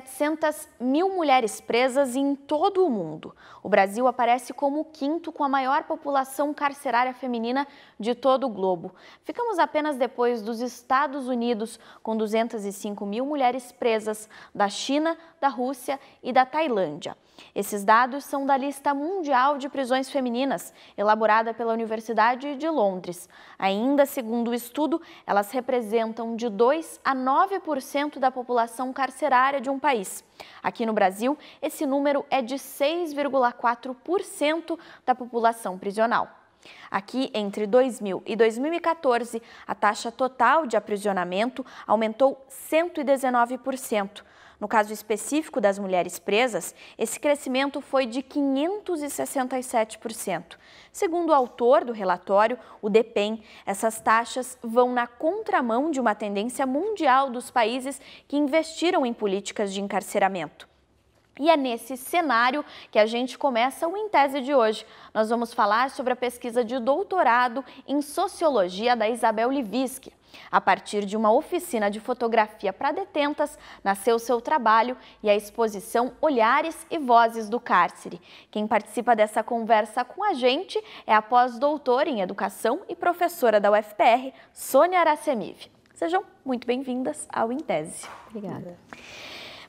that 600 mil mulheres presas em todo o mundo. O Brasil aparece como o quinto com a maior população carcerária feminina de todo o globo. Ficamos apenas depois dos Estados Unidos, com 205 mil mulheres presas, da China, da Rússia e da Tailândia. Esses dados são da lista mundial de prisões femininas, elaborada pela Universidade de Londres. Ainda segundo o estudo, elas representam de 2 a 9% da população carcerária de um país reais. Aqui no Brasil, esse número é de 6,4% da população prisional. Aqui, entre 2000 e 2014, a taxa total de aprisionamento aumentou 119%, no caso específico das mulheres presas, esse crescimento foi de 567%. Segundo o autor do relatório, o DEPEN, essas taxas vão na contramão de uma tendência mundial dos países que investiram em políticas de encarceramento. E é nesse cenário que a gente começa o Em Tese de hoje. Nós vamos falar sobre a pesquisa de doutorado em Sociologia da Isabel Liviski. A partir de uma oficina de fotografia para detentas, nasceu seu trabalho e a exposição Olhares e Vozes do Cárcere. Quem participa dessa conversa com a gente é a pós-doutora em Educação e professora da UFPR, Sônia Aracemive. Sejam muito bem-vindas ao Em Tese. Obrigada.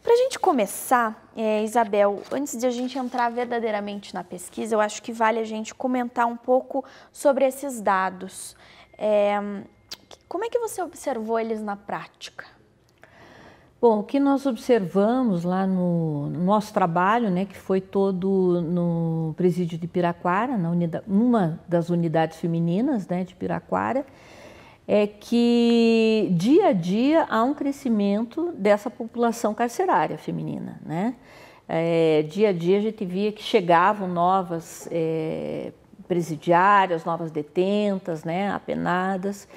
Para a gente começar, é, Isabel, antes de a gente entrar verdadeiramente na pesquisa, eu acho que vale a gente comentar um pouco sobre esses dados. É, como é que você observou eles na prática? Bom, o que nós observamos lá no, no nosso trabalho, né, que foi todo no presídio de Piraquara, na unida, uma das unidades femininas né, de Piraquara, é que dia a dia há um crescimento dessa população carcerária feminina, né? É, dia a dia a gente via que chegavam novas é, presidiárias, novas detentas, né, apenadas.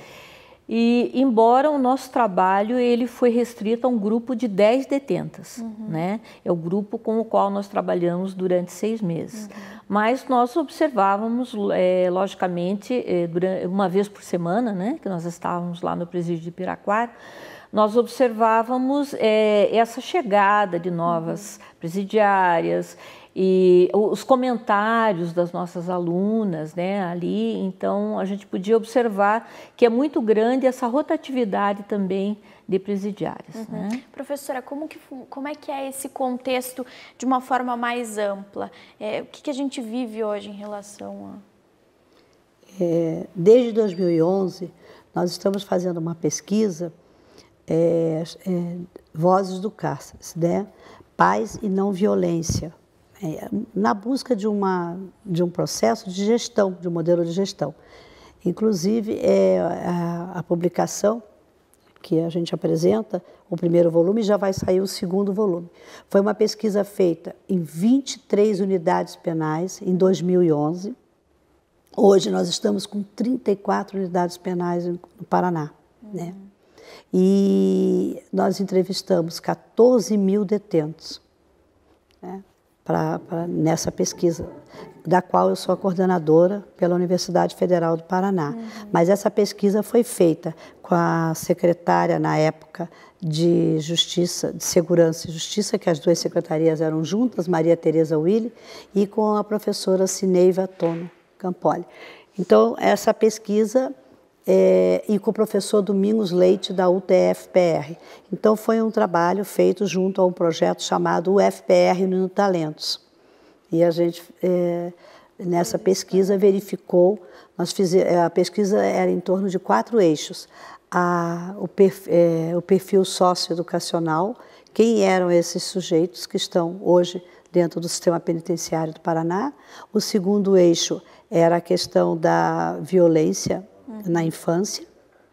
E embora o nosso trabalho ele foi restrito a um grupo de 10 detentas, uhum. né? É o grupo com o qual nós trabalhamos durante seis meses. Uhum. Mas nós observávamos, é, logicamente, é, eh, durante, uma vez por semana, né? Que nós estávamos lá no presídio de Piraquara, nós observávamos é, essa chegada de novas uhum. presidiárias, e os comentários das nossas alunas né, ali. Então, a gente podia observar que é muito grande essa rotatividade também de presidiárias. Uhum. Né? Professora, como, que, como é que é esse contexto de uma forma mais ampla? É, o que, que, a gente vive hoje em relação a... É, desde 2011, nós estamos fazendo uma pesquisa é, é Vozes do Cárcere, né? Paz e não violência é, na busca de, uma, de um processo de gestão, de um modelo de gestão. Inclusive, é, a, a publicação que a gente apresenta, o primeiro volume, já vai sair o segundo volume. Foi uma pesquisa feita em 23 unidades penais em 2011. Hoje nós estamos com 34 unidades penais no Paraná. Né? Uhum. Né? E nós entrevistamos 14 mil detentos. Né? pra, pra, nessa pesquisa, da qual eu sou a coordenadora pela Universidade Federal do Paraná. Uhum. Mas essa pesquisa foi feita com a secretária, na época, de Justiça, de Segurança e Justiça, que as duas secretarias eram juntas, Maria Tereza Willi, e com a professora Cineiva Tono Campoli. Então, essa pesquisa é, e com o professor Domingos Leite, da UTFPR. Então, foi um trabalho feito junto a um projeto chamado UFPR no Talentos. E a gente, é, nessa pesquisa, verificou, nós fiz, é, a pesquisa era em torno de quatro eixos. A, o, é, o perfil socioeducacional, quem eram esses sujeitos que estão hoje dentro do sistema penitenciário do Paraná. O segundo eixo era a questão da violência na infância,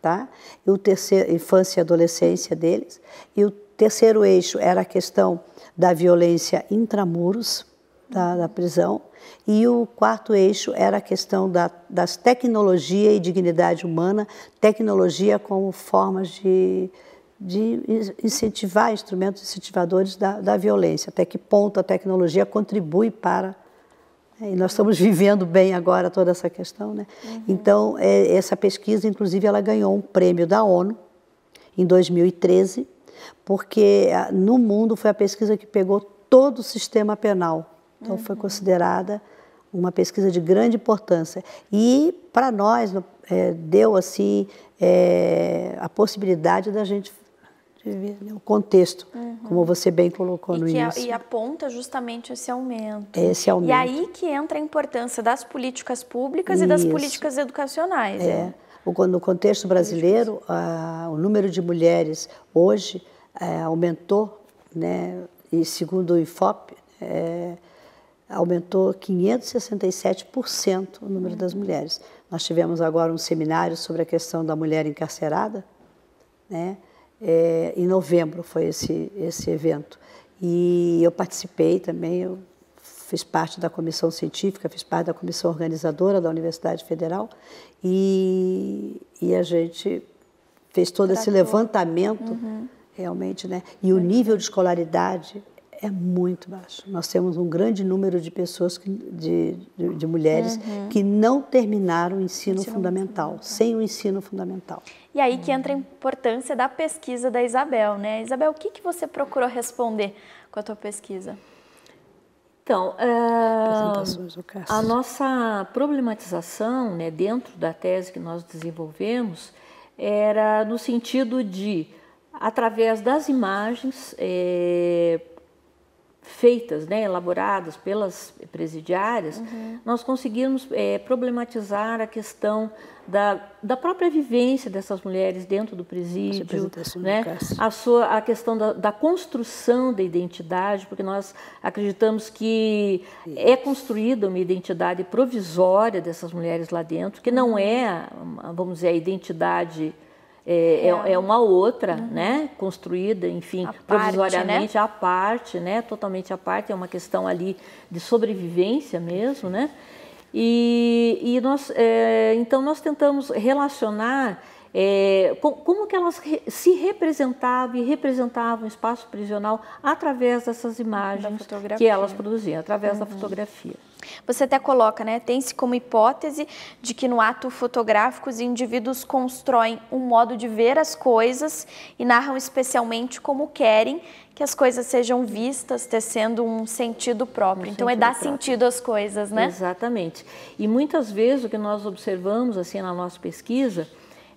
tá? E o terceiro, infância e adolescência deles. E o terceiro eixo era a questão da violência intramuros da, tá? da prisão. E o quarto eixo era a questão da, das tecnologia e dignidade humana, tecnologia como formas de, de incentivar instrumentos incentivadores da, da violência, até que ponto a tecnologia contribui para é, e nós estamos vivendo bem agora toda essa questão, né? Uhum. Então, é, essa pesquisa, inclusive, ela ganhou um prêmio da ONU em 2013, porque ah, no mundo foi a pesquisa que pegou todo o sistema penal. Então, uhum. foi considerada uma pesquisa de grande importância. E, para nós, é, deu, assim, é, a possibilidade da gente né, o contexto, uhum. como você bem colocou e no início. A, e aponta justamente esse aumento. Esse aumento. E aí que entra a importância das políticas públicas Isso. e das políticas educacionais. É. Né? no contexto brasileiro, a, o número de mulheres hoje é, aumentou, né, e segundo o IFOP, é, aumentou 567% o número uhum. das mulheres. Nós tivemos agora um seminário sobre a questão da mulher encarcerada, né? é, em novembro foi esse, esse evento. E eu participei também, eu fiz parte da comissão científica, fiz parte da comissão organizadora da Universidade Federal e, e a gente fez todo Tratou. esse levantamento, uhum. realmente, né? E o nível de escolaridade é muito baixo. Nós temos um grande número de pessoas, que, de, de, de, mulheres, uhum. que não terminaram o ensino, ensino fundamental, fundamental, sem o ensino fundamental. E aí que entra a importância da pesquisa da Isabel, né? Isabel, o que, que você procurou responder com a tua pesquisa? Então, ah, a nossa problematização né, dentro da tese que nós desenvolvemos era no sentido de, através das imagens, é, feitas, né, elaboradas pelas presidiárias, uhum. nós conseguimos é, problematizar a questão da, da própria vivência dessas mulheres dentro do presídio, né, a, sua, a questão da, da, construção da identidade, porque nós acreditamos que é Isso. é construída uma identidade provisória dessas mulheres lá dentro, que não uhum. é, vamos dizer, a identidade é, é, é, é, uma outra, uhum. né? Construída, enfim, a provisoriamente parte, né? à parte, né? Totalmente à parte, é uma questão ali de sobrevivência mesmo, né? E, e nós, é, então nós tentamos relacionar é, como que elas se representavam e representavam o espaço prisional através dessas imagens que elas produziam, através uhum. da fotografia. Você até coloca, né? Tem-se como hipótese de que no ato fotográfico os indivíduos constroem um modo de ver as coisas e narram especialmente como querem que as coisas sejam vistas, tecendo um sentido próprio. Um então é sentido é dar próprio. sentido às coisas, né? Exatamente. E muitas vezes o que nós observamos assim na nossa pesquisa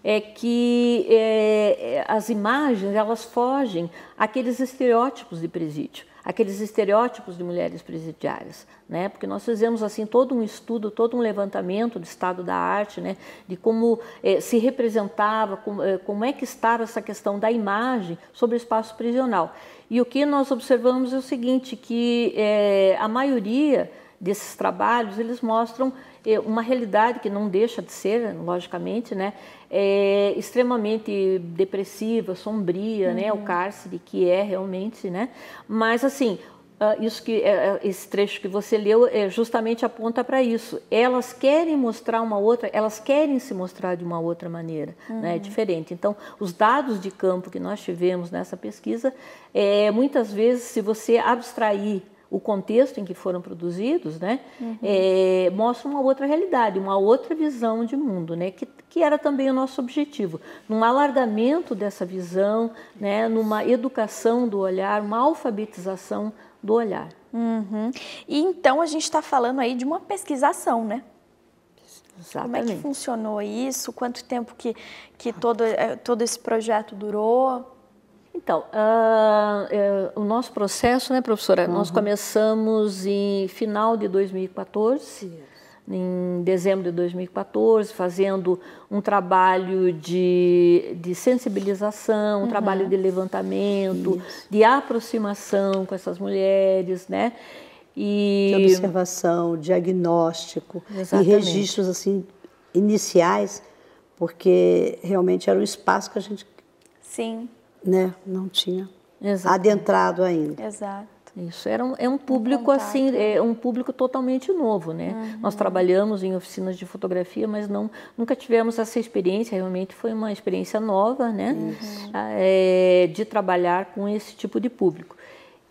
é que é, é, as imagens elas fogem àqueles estereótipos de presídio, aqueles estereótipos de mulheres presidiárias, né? Porque nós fizemos assim todo um estudo, todo um levantamento do estado da arte, né? De como é, se representava, como, é, como é que estava essa questão da imagem sobre o espaço prisional. E o que nós observamos é o seguinte, que é, a maioria desses trabalhos eles mostram é, uma realidade que não deixa de ser, logicamente, né? é, extremamente depressiva, sombria, uhum. né? O uhum. cárcere que é realmente, né? Mas assim, ah, isso que eh, eh, esse trecho que você leu é, justamente aponta para isso. Elas querem mostrar uma outra, elas querem se mostrar de uma outra maneira, né, uhum. né? Diferente. Então, os dados de campo que nós tivemos nessa pesquisa, é, muitas vezes, se você abstrair o contexto em que foram produzidos, né, uhum. é, mostra uma outra realidade, uma outra visão de mundo, né, que, que era também o nosso objetivo. Num alargamento dessa visão, né, numa educação do olhar, uma alfabetização do olhar. Uhum. E então a gente está falando aí de uma pesquisação, né? Exatamente. Como é que funcionou isso? Quanto tempo que, que todo, eh, todo esse projeto durou? Então, uh, o nosso processo, né, professora? Uhum. Nós começamos em final de 2014, em dezembro de 2014, fazendo um trabalho de, de sensibilização, um uhum. trabalho de levantamento, de aproximação com essas mulheres, né? E... De observação, diagnóstico Exatamente. e registros assim iniciais, porque realmente era um espaço que a gente Sim né, não tinha adentrado ainda. Exato. Isso era um, é um público assim, é um público totalmente novo, né? Uhum. Nós trabalhamos em oficinas de fotografia, mas não nunca tivemos essa experiência. Realmente foi uma experiência nova, né? Uhum. É, de trabalhar com esse tipo de público.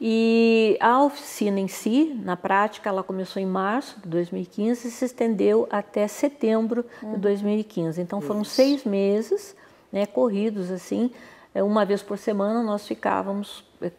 E a oficina em si, na prática, ela começou em março de 2015 e se estendeu até setembro uhum. de 2015. Então foram Isso. seis meses, né? Corridos assim é, uma vez por semana nós ficávamos é,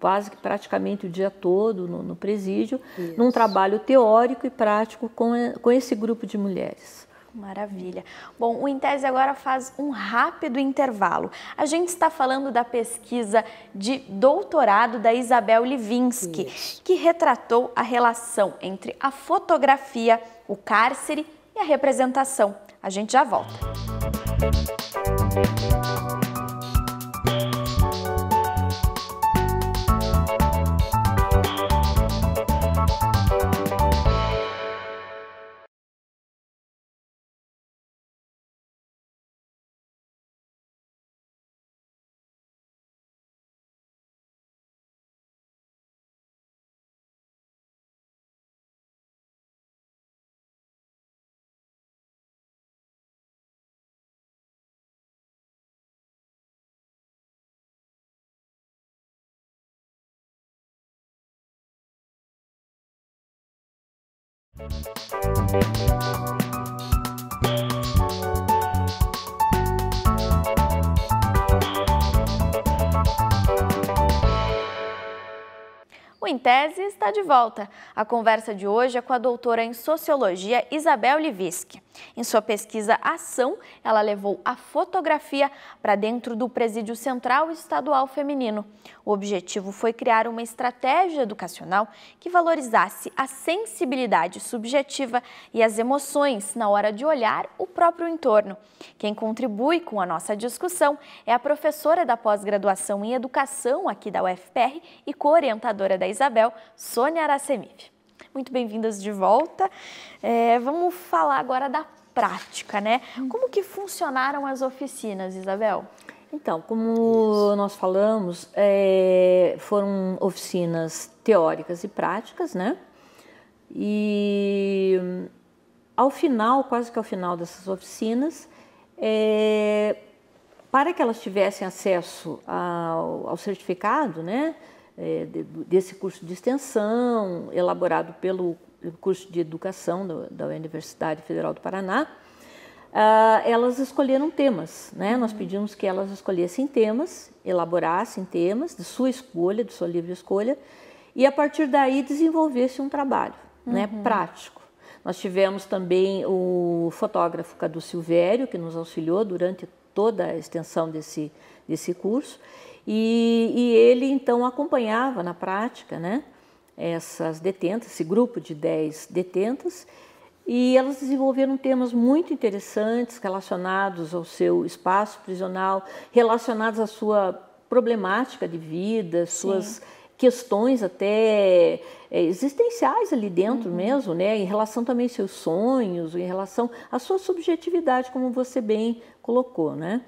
quase que praticamente o dia todo no, no presídio, Isso. num trabalho teórico e prático com, é, com esse grupo de mulheres. Maravilha. Bom, o Intese agora faz um rápido intervalo. A gente está falando da pesquisa de doutorado da Isabel Livinsky, Isso. que retratou a relação entre a fotografia, o cárcere e a representação. A gente já volta. Música O Em Tese está de volta. A conversa de hoje é com a doutora em Sociologia Isabel Liviski. Em sua pesquisa Ação, ela levou a fotografia para dentro do Presídio Central Estadual Feminino. O objetivo foi criar uma estratégia educacional que valorizasse a sensibilidade subjetiva e as emoções na hora de olhar o próprio entorno. Quem contribui com a nossa discussão é a professora da pós-graduação em Educação aqui da UFPR e co-orientadora da Isabel, Sônia Aracemif. Muito bem-vindas de volta. É, vamos falar agora da prática, né? Hum. Como que funcionaram as oficinas, Isabel? Então, como Isso. nós falamos, é, foram oficinas teóricas e práticas, né? E ao final, quase que ao final dessas oficinas, é, para que elas tivessem acesso ao, ao certificado, né? é, desse curso de extensão, elaborado pelo curso de educação do, da Universidade Federal do Paraná, ah, elas escolheram temas. Né? Nós uhum. pedimos que elas escolhessem temas, elaborassem temas de sua escolha, de sua livre escolha, e a partir daí desenvolvesse um trabalho né? uhum. né, prático. Nós tivemos também o fotógrafo Cadu Silvério, que nos auxiliou durante toda a extensão desse, desse curso, e, e ele então acompanhava na prática né, essas detentas, esse grupo de 10 detentas, e elas desenvolveram temas muito interessantes relacionados ao seu espaço prisional, relacionados à sua problemática de vida, suas Sim. questões até eh, existenciais ali dentro uhum. mesmo, né? Em relação também aos seus sonhos, em relação à sua subjetividade, como você bem colocou, né?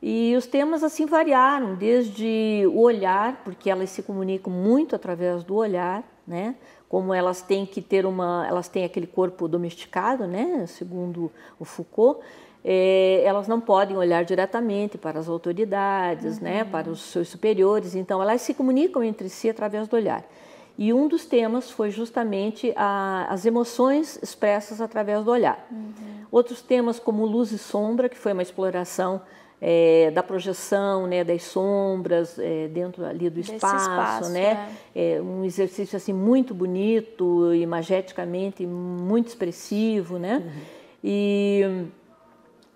E os temas assim variaram, desde o olhar, porque elas se comunicam muito através do olhar, né? Como elas têm que ter uma, elas têm aquele corpo domesticado, né? Segundo o Foucault, é, elas não podem olhar diretamente para as autoridades, né? uhum. né? Para os seus superiores. Então elas se comunicam entre si através do olhar. E um dos temas foi justamente a, as emoções expressas através do olhar. Uhum. Outros temas como luz e sombra, que foi uma exploração é, da projeção, né, das sombras é, dentro ali do espaço, espaço né? É. é. um exercício assim muito bonito, imageticamente muito expressivo, né? Uhum. E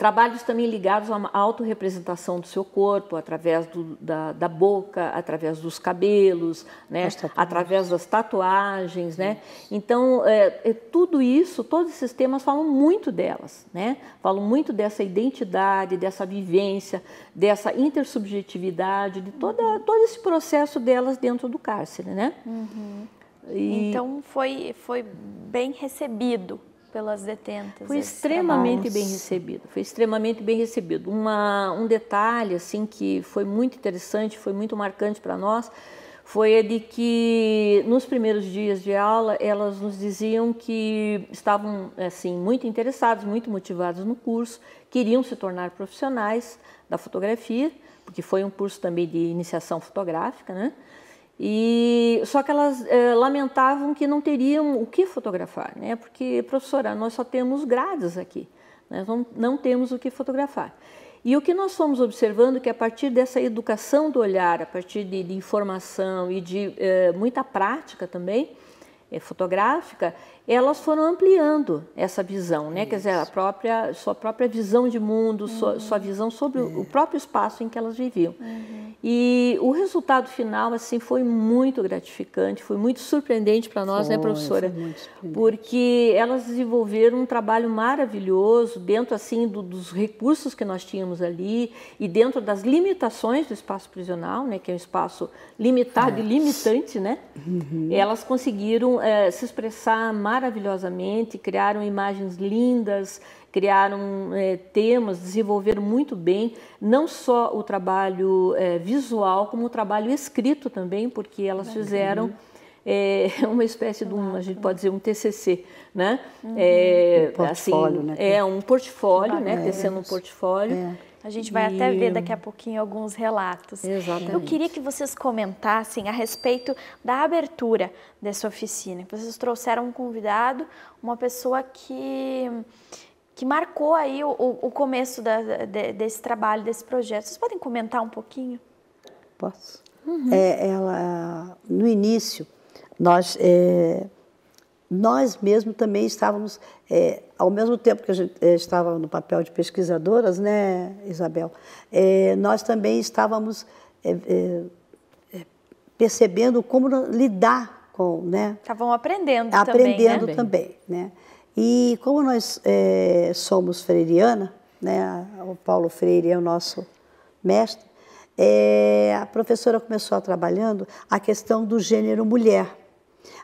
Trabalhos também ligados à autorrepresentação do seu corpo, através do, da, da, boca, através dos cabelos, né? através das tatuagens. Né? Então, é, é, tudo isso, todos esses temas falam muito delas, né? falam muito dessa identidade, dessa vivência, dessa intersubjetividade, de toda, uhum. todo esse processo delas dentro do cárcere. Né? Uhum. E... Então, foi, foi bem recebido pelas detentas. Foi extremamente bem assim. recebido, foi extremamente bem recebido. Uma, um detalhe assim que foi muito interessante, foi muito marcante para nós, foi de que nos primeiros dias de aula elas nos diziam que estavam assim muito interessados, muito motivados no curso, queriam se tornar profissionais da fotografia, porque foi um curso também de iniciação fotográfica, né? E só que elas é, lamentavam que não teriam o que fotografar, né? Porque professora, nós só temos grades aqui, né? nós não, não temos o que fotografar. E o que nós fomos observando é que a partir dessa educação do olhar, a partir de, de informação e de é, muita prática também, é, fotográfica, elas foram ampliando essa visão, né? Isso. Quer dizer, a própria, sua própria visão de mundo, uhum. sua, sua, visão sobre é. o próprio espaço em que elas viviam. Uhum. E o resultado final, assim, foi muito gratificante, foi muito surpreendente para nós, né, foi, né, professora? Porque elas desenvolveram um trabalho maravilhoso dentro, assim, do, dos recursos que nós tínhamos ali e dentro das limitações do espaço prisional, né? Que é um espaço limitado é. e limitante, né? Uhum. Elas conseguiram é, se expressar maravilhosamente, criaram imagens lindas, criaram é, eh, temas, desenvolveram muito bem, não só o trabalho é, visual, como o trabalho escrito também, porque elas Bacana. Uhum. fizeram é, uma espécie de um, a gente pode dizer, um TCC, né? Uhum. É, um assim, portfólio, assim, né? É, um portfólio, né? Tecendo um portfólio. É. A gente vai até ver daqui a pouquinho alguns relatos. Exatamente. Eu queria que vocês comentassem a respeito da abertura dessa oficina. Vocês trouxeram um convidado, uma pessoa que que marcou aí o, o começo da, de, desse trabalho, desse projeto. Vocês podem comentar um pouquinho? Posso. Uhum. É, ela, no início, nós é, nós mesmos também estávamos, é, ao mesmo tempo que a gente é, estava no papel de pesquisadoras, né, Isabel, é, nós também estávamos é, é, percebendo como lidar com, né? Estavam aprendendo, aprendendo também, né? também, né? E como nós somos freiriana, né, o Paulo Freire é o nosso mestre, a professora começou trabalhando a questão do gênero mulher.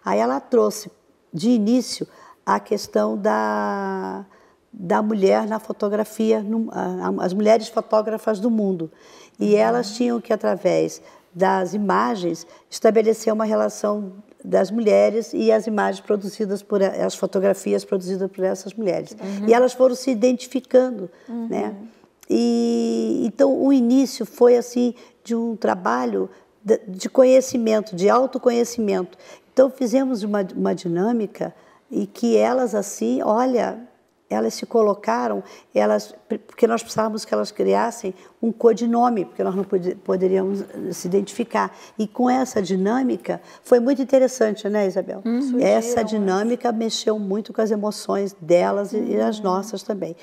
Aí ela trouxe de início a questão da, da mulher na fotografia, no, a, as mulheres fotógrafas do mundo. E uhum. elas tinham que, através das imagens, estabelecer uma relação das mulheres e as imagens produzidas por as fotografias produzidas por essas mulheres. Uhum. E elas foram se identificando, uhum. né? E então o início foi assim de um trabalho de conhecimento, de autoconhecimento, então fizemos uma, uma dinâmica e que elas assim, olha, elas se colocaram, elas, porque nós precisávamos que elas criassem um codinome, porque nós não poderíamos eh, se identificar. E com essa dinâmica, foi muito interessante, né, Isabel? Hum, essa dinâmica mexeu muito com as emoções delas hum. e as uhum. nossas também.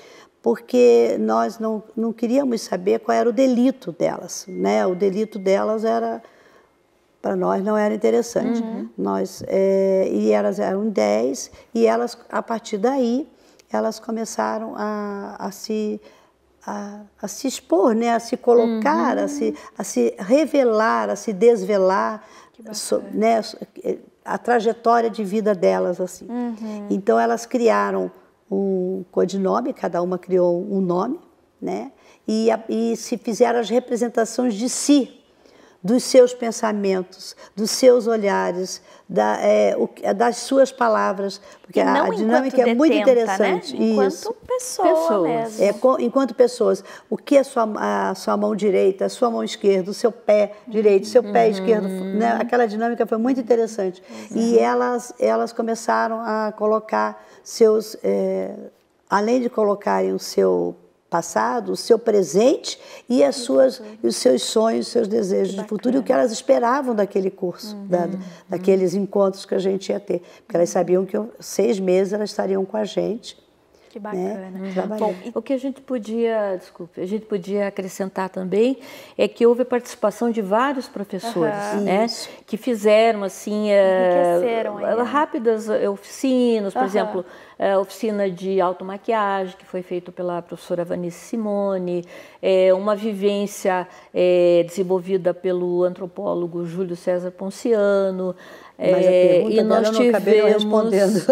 Porque nós não, não queríamos saber qual era o delito delas, né? O delito delas era para nós não era interessante. Uhum. Nós, é, e elas eram 10 e elas, a partir daí, elas começaram a, a se a, a, se expor, né? a se colocar, uhum. a, se, a se revelar, a se desvelar, so, né? É, a trajetória de vida delas. assim. Uhum. Então elas criaram um codinome, cada uma criou um nome, né? e, a, e se fizeram as representações de si dos seus pensamentos, dos seus olhares, da, é, o, das suas palavras, porque a dinâmica é detenta, é né? muito interessante. Né? Enquanto Isso. pessoa pessoas. É, com, enquanto pessoas. O que a sua, a sua mão direita, a sua mão esquerda, o seu pé direito, o seu pé uhum. esquerdo, né? aquela dinâmica foi muito interessante. Uhum. E elas, elas começaram a colocar seus... É, além de colocarem o seu passado, o seu presente e as suas, e os seus sonhos, os seus desejos de futuro e o que elas esperavam daquele curso, uhum. da, uhum. daqueles encontros que a gente ia ter. Porque elas sabiam que seis meses elas estariam com a gente que né? bacana. Né, Bom, o que a gente podia, desculpe, a gente podia acrescentar também é que houve a participação de vários professores, uhum. né? Isso. Que fizeram assim uh, rápidas eh, oficinas, por uhum. exemplo, a oficina de automaquiagem que foi feita pela professora Vanessa Simone, é, uma vivência é, desenvolvida pelo antropólogo Júlio César Ponciano, mas é, a pergunta e nós não acabei respondendo.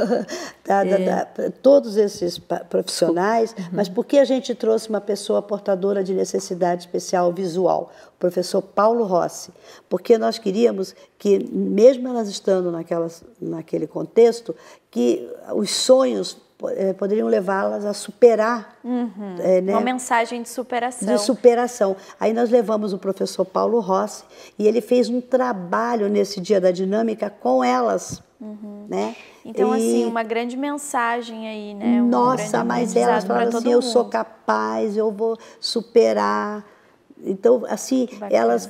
da, da, da, todos esses profissionais, uhum. mas por que a gente trouxe uma pessoa portadora de necessidade especial visual? O professor Paulo Rossi. Porque nós queríamos que, mesmo elas estando naquelas, naquele contexto, que os sonhos eh, poderiam levá-las a superar. Uhum. É, né? Uma mensagem de superação. De superação. Aí nós levamos o professor Paulo Rossi e ele fez um trabalho nesse Dia da Dinâmica com elas. Uhum. Né? Então, e... assim, uma grande mensagem aí, né? Um Nossa, mas elas falaram assim: eu sou capaz, eu vou superar. Então, assim, elas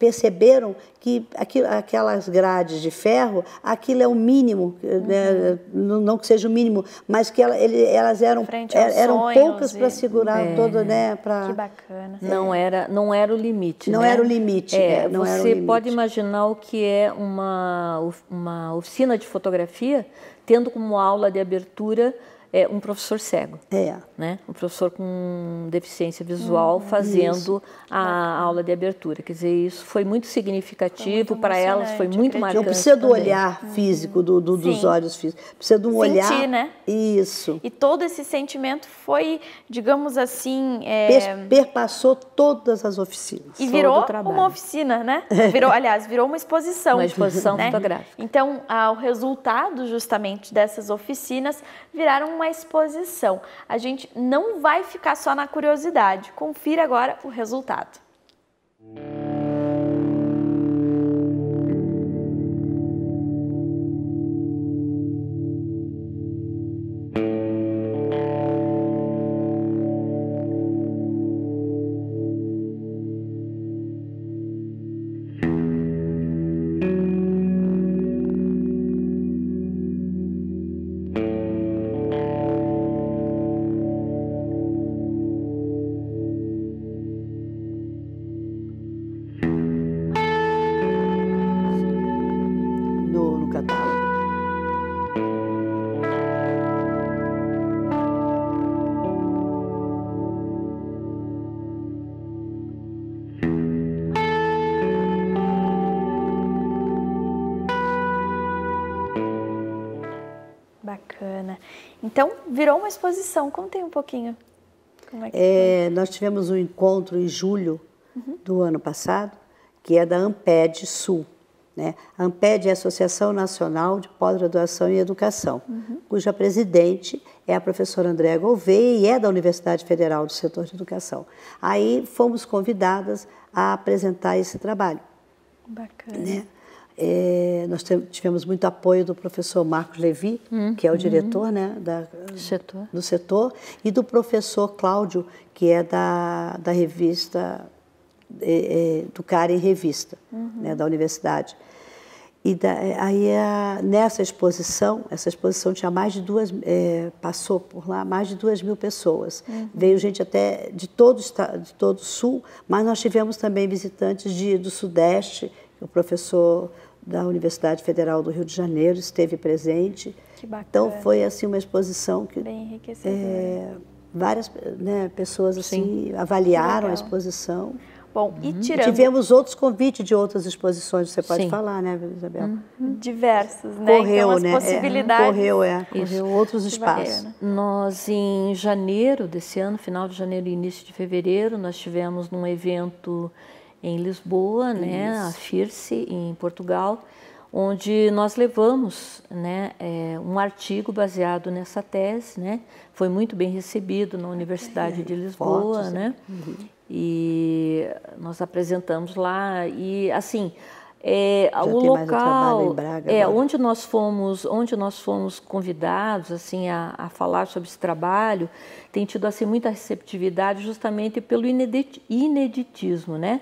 perceberam que aquilo, aquelas grades de ferro, aquilo é o mínimo, né, uhum. né? não que seja o mínimo, mas que ela, ele, elas eram, é, eram poucas para segurar é. todo, né? Pra, que bacana. Não, é. era, não era o limite. Não né? era o limite. É, é não você era o limite. pode imaginar o que é uma, uma oficina de fotografia, tendo como aula de abertura é, um professor cego. É. Né? Um professor com deficiência visual hum, fazendo isso. a é. aula de abertura. Quer dizer, isso foi muito significativo para elas, foi muito acredito. marcante. Eu preciso do olhar uhum. físico, do, do dos olhos físicos. Precisa do um Sentir, olhar. né? Isso. E todo esse sentimento foi, digamos assim. É... Perpassou todas as oficinas. E virou uma oficina, né? Virou, aliás, virou uma exposição. Uma exposição né? fotográfica. Então, ah, o resultado justamente dessas oficinas viraram uma exposição. A gente não vai ficar só na curiosidade. Confira agora o resultado. virou uma exposição. Contem um pouquinho. É é, nós tivemos um encontro em julho uhum. do ano passado, que é da AMPED Sul. Né? A AMPED é a Associação Nacional de Pós-Graduação e Educação, uhum. cuja presidente é a professora Andréa Gouveia e é da Universidade Federal do Setor de Educação. Aí fomos convidadas a apresentar esse trabalho. Bacana. Né? É, nós tivemos muito apoio do professor Marcos Levi, que é o uhum. diretor né, da, setor. do setor, e do professor Cláudio, que é da, da revista, é, é, do CARE em Revista, uhum. né, da universidade. E da, é, aí a, nessa exposição, essa exposição tinha mais de duas, é, passou por lá mais de duas mil pessoas. Uhum. Veio gente até de todo, de todo o sul, mas nós tivemos também visitantes de, do sudeste, o professor da Universidade Federal do Rio de Janeiro esteve presente. Que bacana. Então foi assim uma exposição que Bem enriquecedora. É, várias né, pessoas assim Sim. avaliaram a exposição. Bom, uhum. e tirando... Tivemos outros convites de outras exposições, você pode Sim. falar, né, Isabel? Uhum. Diversos, né? Correu, então, né? É, possibilidades... É, correu, é. Correu Isso. outros espaços. Né? Nós, em janeiro desse ano, final de janeiro e início de fevereiro, nós tivemos num evento em Lisboa, né, a Firce, em Portugal, onde nós levamos né, é, um artigo baseado nessa tese, né, foi muito bem recebido na ah, Universidade de Lisboa, fotos, né, é. uhum. e nós apresentamos lá e assim é, Já o local um é agora. onde nós fomos onde nós fomos convidados assim a, a, falar sobre esse trabalho tem tido assim muita receptividade justamente pelo inedit, ineditismo né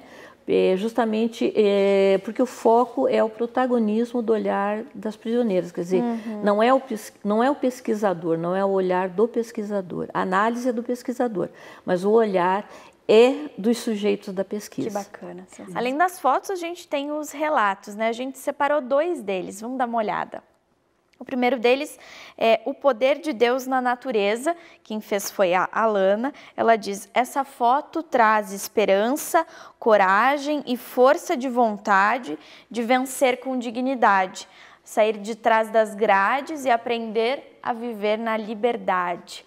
é, justamente é, porque o foco é o protagonismo do olhar das prisioneiras, quer dizer, uhum. não, é o, não é o pesquisador, não é o olhar do pesquisador, a análise é do pesquisador, mas o olhar é dos sujeitos da pesquisa. Que bacana. Sim. Além das fotos, a gente tem os relatos, né? A gente separou dois deles, vamos dar uma olhada. O primeiro deles é o poder de Deus na natureza. Quem fez foi a Alana. Ela diz: essa foto traz esperança, coragem e força de vontade de vencer com dignidade, sair de trás das grades e aprender a viver na liberdade.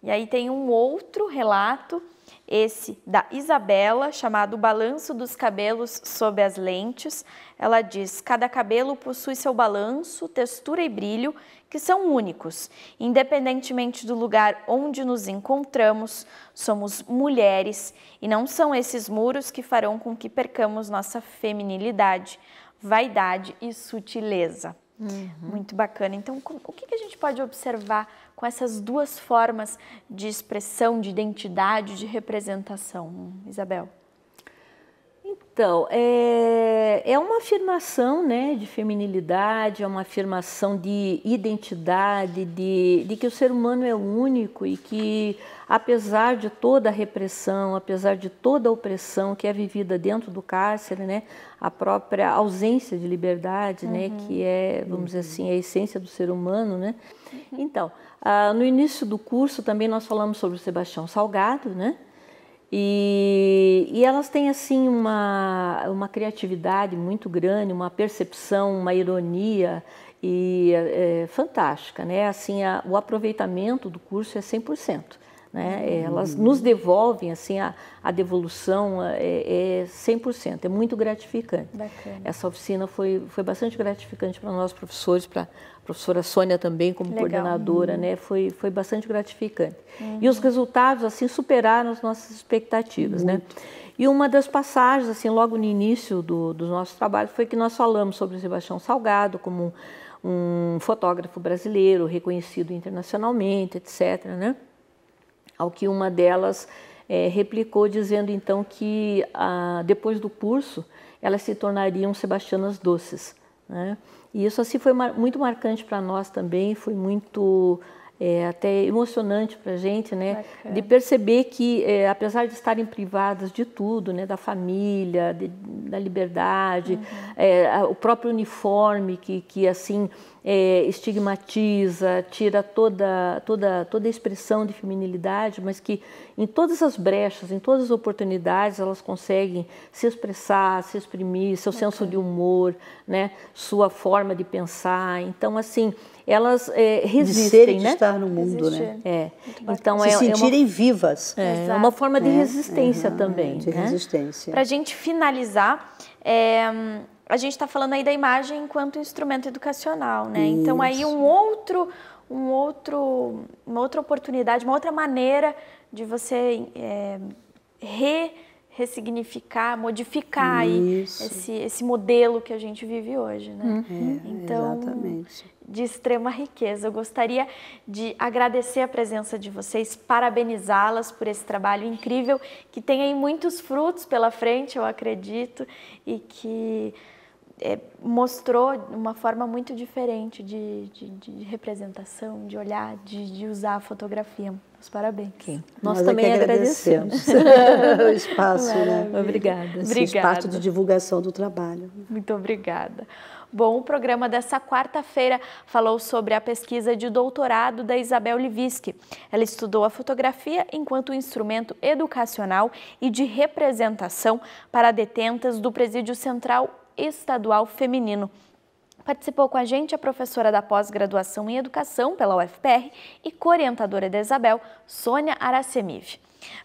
E aí tem um outro relato esse da Isabela, chamado Balanço dos Cabelos sob as Lentes. Ela diz: cada cabelo possui seu balanço, textura e brilho que são únicos. Independentemente do lugar onde nos encontramos, somos mulheres e não são esses muros que farão com que percamos nossa feminilidade, vaidade e sutileza. Uhum. Muito bacana. Então, o que a gente pode observar com essas duas formas de expressão, de identidade, de representação, Isabel? Então, é, é uma afirmação né, de feminilidade, é uma afirmação de identidade, de, de que o ser humano é único e que, apesar de toda a repressão, apesar de toda a opressão que é vivida dentro do cárcere, né, a própria ausência de liberdade, né, uhum. né, que é, vamos dizer assim, a essência do ser humano. Né? Uhum. Então, ah, no início do curso também nós falamos sobre o Sebastião Salgado, né? E, e, elas têm assim uma, uma criatividade muito grande, uma percepção, uma ironia e é, é fantástica, né? Assim, a, o aproveitamento do curso é 100%. Né? É, uhum. Elas uhum. nos devolvem, assim, a, a devolução é, é 100%, é muito gratificante. Bacana. Essa oficina foi, foi bastante gratificante para nós professores, para a professora Sônia também como Legal. coordenadora, uhum. né? Foi, foi bastante gratificante. Uhum. E os uhum. resultados, assim, superaram as nossas expectativas, né? muito. né? E uma das passagens, assim, logo no início do, do nosso trabalho, foi que nós falamos sobre o Sebastião Salgado como um fotógrafo brasileiro reconhecido internacionalmente, etc. Né? Ao que uma delas é, replicou, dizendo então que a, depois do curso elas se tornariam sebastianas doces. Né? E isso assim foi mar, muito marcante para nós também, foi muito é, até emocionante para a gente, né? De perceber que, é, apesar de estarem privadas de tudo, né? Da família, de, da liberdade, uhum. é, o próprio uniforme que, que assim, é, estigmatiza, tira toda, toda, toda a expressão de feminilidade, mas que em todas as brechas, em todas as oportunidades, elas conseguem se expressar, se exprimir, seu okay. senso de humor, né, sua forma de pensar. Então, assim, elas é, resistem, de ser e de né? estar no mundo, né? É. Então se é, sentirem é uma, vivas. É, é uma forma de né? resistência uhum. também. de né? resistência. Para Para gente finalizar, é, a gente está falando aí da imagem enquanto instrumento educacional, né? Isso. Então aí um outro, um outro, uma outra oportunidade, uma outra maneira de você é, re ressignificar, modificar aí esse, esse modelo que a gente vive hoje, né? Uhum. É, então, exatamente. de extrema riqueza. Eu gostaria de agradecer a presença de vocês, parabenizá-las por esse trabalho incrível que tem aí muitos frutos pela frente, eu acredito, e que é, mostrou uma forma muito diferente de, de, de representação, de olhar, de, de, usar a fotografia. Os parabéns. Nós, Nós é também é agradecemos, agradecemos. o espaço, né? Obrigada. Esse espaço de divulgação do trabalho. Muito obrigada. Bom, o programa dessa quarta-feira falou sobre a pesquisa de doutorado da Isabel Livisky. Ela estudou a fotografia enquanto instrumento educacional e de representação para detentas do Presídio Central Estadual Feminino. Participou com a gente a professora da pós-graduação em Educação pela UFPR e orientadora da Isabel, Sônia Aracemive.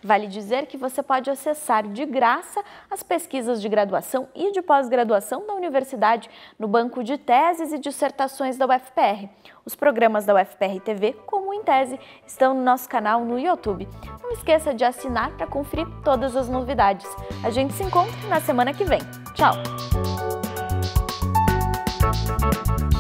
Vale dizer que você pode acessar de graça as pesquisas de graduação e de pós-graduação da universidade no banco de teses e dissertações da UFPR. Os programas da UFPR TV, como em tese, estão no nosso canal no YouTube. Não esqueça de assinar para conferir todas as novidades. A gente se encontra na semana que vem. Tchau! Thank you.